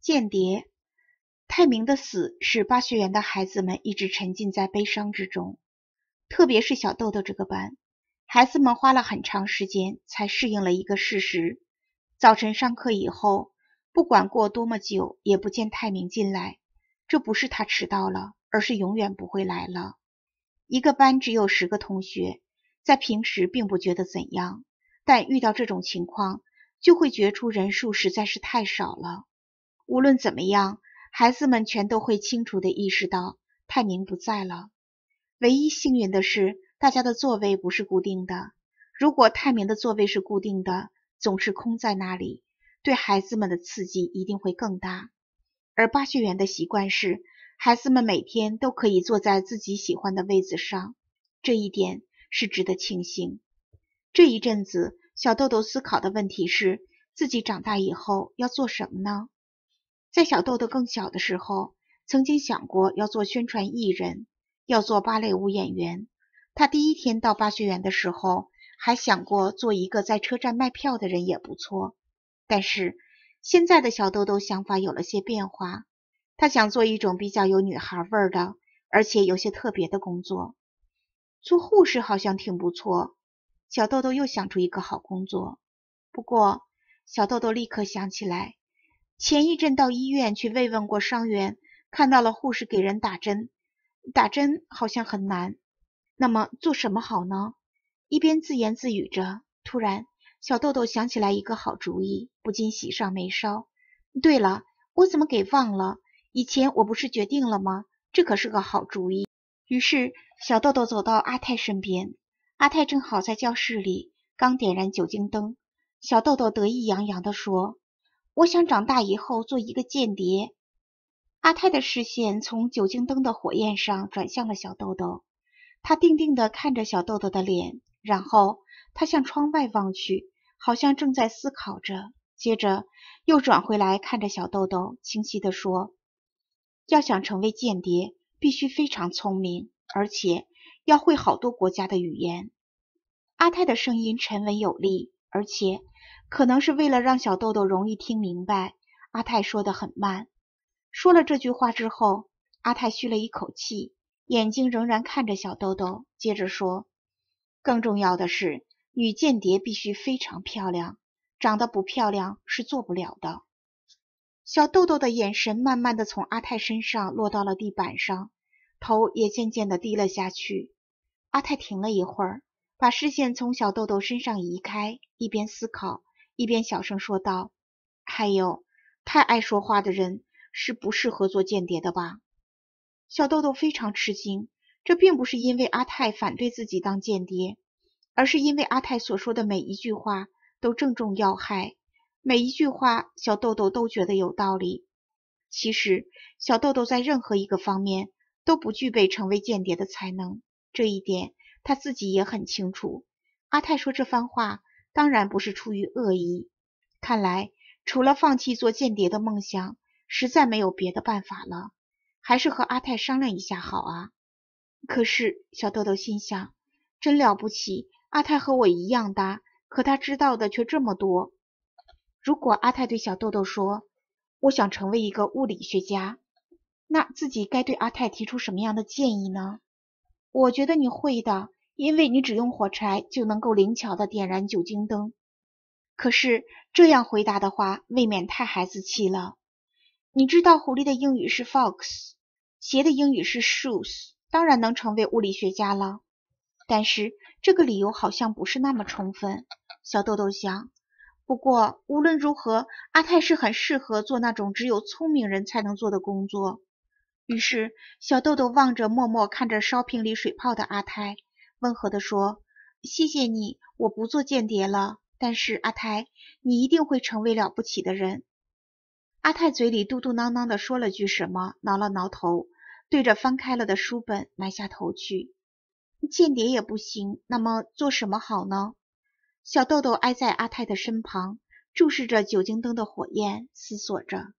间谍泰明的死使巴学园的孩子们一直沉浸在悲伤之中，特别是小豆豆这个班，孩子们花了很长时间才适应了一个事实：早晨上课以后，不管过多么久，也不见泰明进来。这不是他迟到了，而是永远不会来了。一个班只有十个同学，在平时并不觉得怎样，但遇到这种情况，就会觉出人数实在是太少了。无论怎么样，孩子们全都会清楚的意识到泰明不在了。唯一幸运的是，大家的座位不是固定的。如果泰明的座位是固定的，总是空在那里，对孩子们的刺激一定会更大。而巴学园的习惯是，孩子们每天都可以坐在自己喜欢的位子上，这一点是值得庆幸。这一阵子，小豆豆思考的问题是：自己长大以后要做什么呢？在小豆豆更小的时候，曾经想过要做宣传艺人，要做芭蕾舞演员。他第一天到芭学园的时候，还想过做一个在车站卖票的人也不错。但是现在的小豆豆想法有了些变化，他想做一种比较有女孩味儿的，而且有些特别的工作。做护士好像挺不错。小豆豆又想出一个好工作，不过小豆豆立刻想起来。前一阵到医院去慰问过伤员，看到了护士给人打针，打针好像很难。那么做什么好呢？一边自言自语着，突然小豆豆想起来一个好主意，不禁喜上眉梢。对了，我怎么给忘了？以前我不是决定了吗？这可是个好主意。于是小豆豆走到阿泰身边，阿泰正好在教室里刚点燃酒精灯。小豆豆得意洋洋地说。我想长大以后做一个间谍。阿泰的视线从酒精灯的火焰上转向了小豆豆，他定定地看着小豆豆的脸，然后他向窗外望去，好像正在思考着。接着又转回来看着小豆豆，清晰地说：“要想成为间谍，必须非常聪明，而且要会好多国家的语言。”阿泰的声音沉稳有力，而且。可能是为了让小豆豆容易听明白，阿泰说的很慢。说了这句话之后，阿泰吁了一口气，眼睛仍然看着小豆豆，接着说：“更重要的是，女间谍必须非常漂亮，长得不漂亮是做不了的。”小豆豆的眼神慢慢的从阿泰身上落到了地板上，头也渐渐的低了下去。阿泰停了一会儿，把视线从小豆豆身上移开，一边思考。一边小声说道：“还有，太爱说话的人是不适合做间谍的吧？”小豆豆非常吃惊。这并不是因为阿泰反对自己当间谍，而是因为阿泰所说的每一句话都正中要害，每一句话小豆豆都觉得有道理。其实，小豆豆在任何一个方面都不具备成为间谍的才能，这一点他自己也很清楚。阿泰说这番话。当然不是出于恶意。看来除了放弃做间谍的梦想，实在没有别的办法了。还是和阿泰商量一下好啊。可是小豆豆心想，真了不起，阿泰和我一样大，可他知道的却这么多。如果阿泰对小豆豆说：“我想成为一个物理学家”，那自己该对阿泰提出什么样的建议呢？我觉得你会的。因为你只用火柴就能够灵巧地点燃酒精灯，可是这样回答的话未免太孩子气了。你知道狐狸的英语是 fox，鞋的英语是 shoes，当然能成为物理学家了。但是这个理由好像不是那么充分。小豆豆想。不过无论如何，阿泰是很适合做那种只有聪明人才能做的工作。于是小豆豆望着默默看着烧瓶里水泡的阿泰。温和的说：“谢谢你，我不做间谍了。但是阿泰，你一定会成为了不起的人。”阿泰嘴里嘟嘟囔囔的说了句什么，挠了挠头，对着翻开了的书本埋下头去。间谍也不行，那么做什么好呢？小豆豆挨在阿泰的身旁，注视着酒精灯的火焰，思索着。